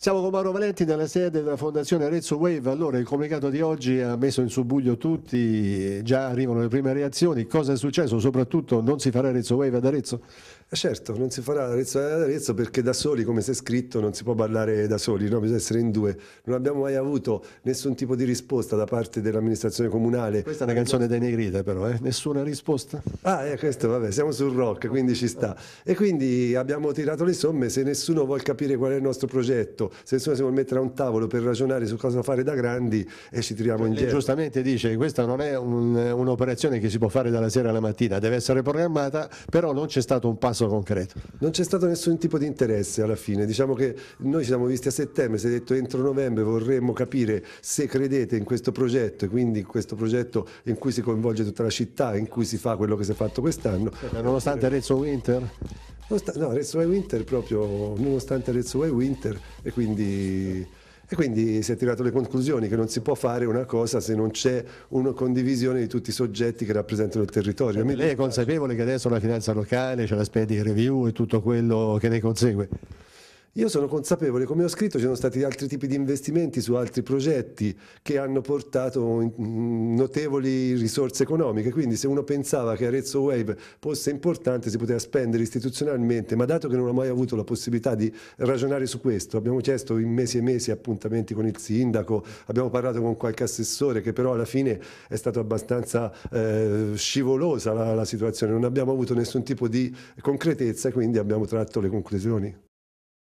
Siamo con Mauro Valenti nella sede della Fondazione Arezzo Wave. Allora, il comunicato di oggi ha messo in subbuglio tutti, eh, già arrivano le prime reazioni. Cosa è successo? Soprattutto non si farà Arezzo Wave ad Arezzo? Eh, certo, non si farà Arezzo Wave ad Arezzo perché da soli, come si è scritto, non si può parlare da soli, no? bisogna essere in due. Non abbiamo mai avuto nessun tipo di risposta da parte dell'amministrazione comunale. Questa è una canzone dei Negrita però, eh? nessuna risposta. Ah, eh, questo vabbè, siamo sul rock, quindi ci sta. E quindi abbiamo tirato le somme, se nessuno vuole capire qual è il nostro progetto, se nessuno si vuole mettere a un tavolo per ragionare su cosa fare da grandi e ci tiriamo indietro. giustamente dice che questa non è un, un'operazione che si può fare dalla sera alla mattina, deve essere programmata, però non c'è stato un passo concreto. Non c'è stato nessun tipo di interesse alla fine, diciamo che noi ci siamo visti a settembre, si è detto entro novembre vorremmo capire se credete in questo progetto e quindi in questo progetto in cui si coinvolge tutta la città, in cui si fa quello che si è fatto quest'anno. Nonostante Arezzo Winter? no, Red Way Winter proprio nonostante Red Way Winter e quindi... E quindi si è tirato le conclusioni che non si può fare una cosa se non c'è una condivisione di tutti i soggetti che rappresentano il territorio. Sì, lei è consapevole che adesso la finanza locale c'è la spending review e tutto quello che ne consegue? Io sono consapevole, come ho scritto, ci sono stati altri tipi di investimenti su altri progetti che hanno portato mm, notevoli risorse economiche, quindi se uno pensava che Arezzo Wave fosse importante si poteva spendere istituzionalmente, ma dato che non ho mai avuto la possibilità di ragionare su questo, abbiamo chiesto in mesi e mesi appuntamenti con il sindaco, abbiamo parlato con qualche assessore che però alla fine è stata abbastanza eh, scivolosa la, la situazione, non abbiamo avuto nessun tipo di concretezza e quindi abbiamo tratto le conclusioni.